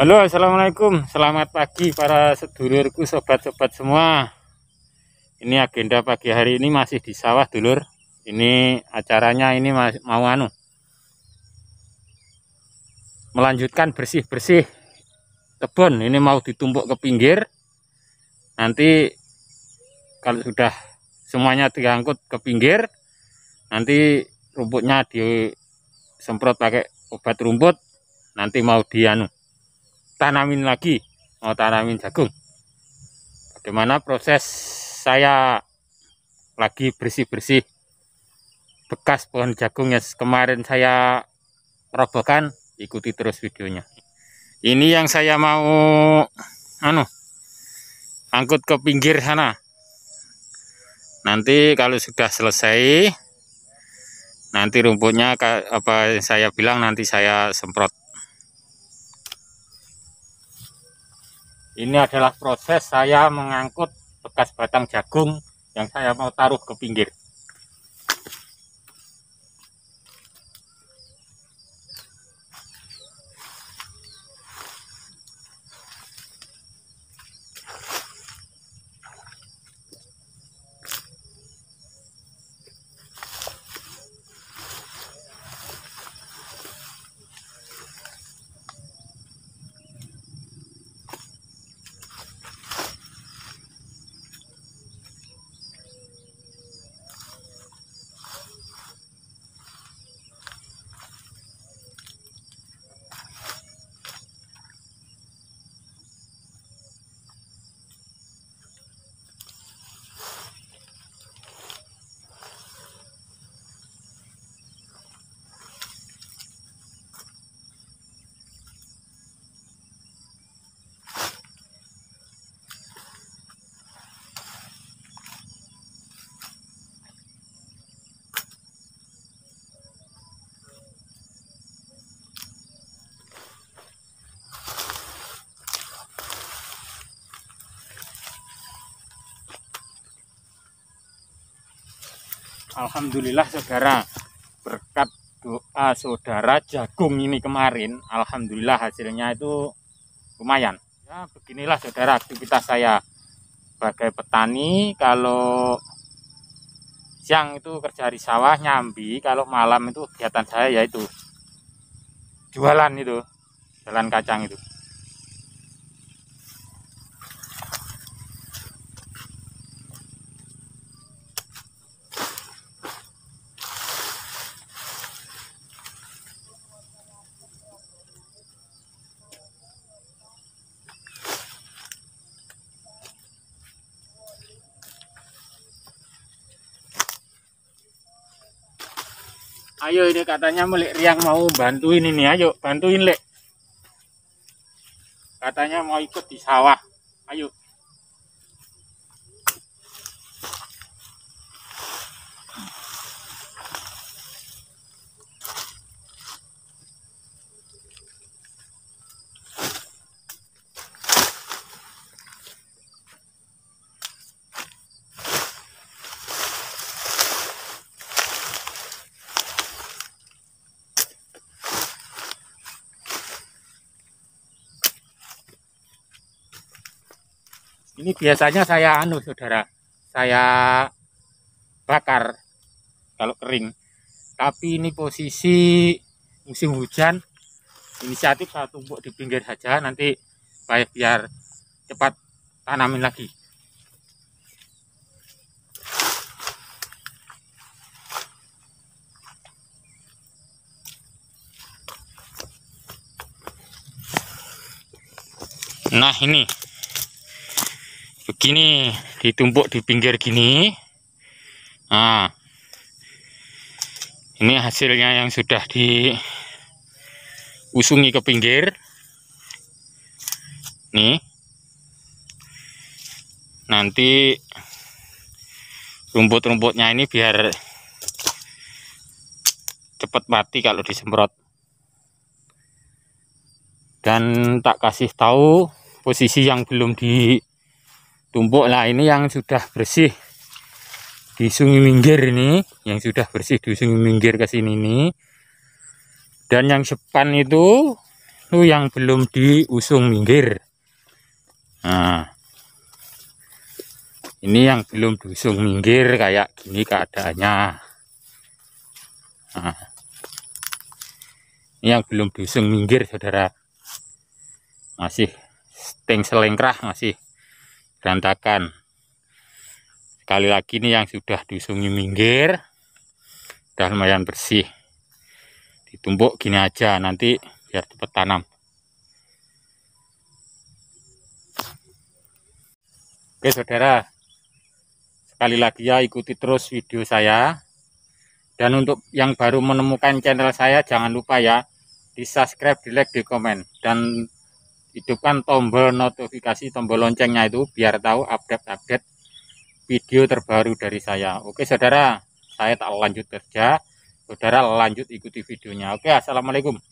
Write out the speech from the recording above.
Halo assalamualaikum selamat pagi para sedulurku sobat-sobat semua ini agenda pagi hari ini masih di sawah dulur ini acaranya ini mau anu melanjutkan bersih-bersih kebun ini mau ditumpuk ke pinggir nanti kalau sudah semuanya diangkut ke pinggir nanti rumputnya disemprot pakai obat rumput nanti mau dianu tanamin lagi mau oh, tanamin jagung bagaimana proses saya lagi bersih-bersih bekas pohon jagung yang kemarin saya robohkan ikuti terus videonya ini yang saya mau anu angkut ke pinggir sana nanti kalau sudah selesai nanti rumputnya apa yang saya bilang nanti saya semprot ini adalah proses saya mengangkut bekas batang jagung yang saya mau taruh ke pinggir Alhamdulillah saudara berkat doa saudara jagung ini kemarin Alhamdulillah hasilnya itu lumayan ya beginilah saudara aktivitas saya sebagai petani kalau siang itu kerja di sawah nyambi kalau malam itu kegiatan saya yaitu jualan itu jualan kacang itu ayo ini katanya milik Riang mau bantuin ini ayo bantuin lek katanya mau ikut di sawah Ini biasanya saya anu saudara, saya bakar kalau kering. Tapi ini posisi musim hujan, inisiatif saya tumpuk di pinggir saja nanti baik biar cepat tanamin lagi. Nah ini gini ditumpuk di pinggir gini nah ini hasilnya yang sudah diusungi ke pinggir nih nanti rumput-rumputnya ini biar cepat mati kalau disemprot dan tak kasih tahu posisi yang belum di tumpuk lah ini yang sudah bersih di sungai minggir ini yang sudah bersih di sungai minggir ke sini ini dan yang sepan itu itu yang belum diusung minggir nah ini yang belum diusung minggir kayak gini keadaannya nah ini yang belum diusung minggir saudara masih steng selengkrah masih berantakan sekali lagi ini yang sudah disungi minggir sudah lumayan bersih ditumpuk gini aja nanti biar cepat tanam oke saudara sekali lagi ya ikuti terus video saya dan untuk yang baru menemukan channel saya jangan lupa ya di subscribe di like di komen dan hidupkan tombol notifikasi tombol loncengnya itu biar tahu update-update video terbaru dari saya oke saudara saya tak lanjut kerja saudara lanjut ikuti videonya oke assalamualaikum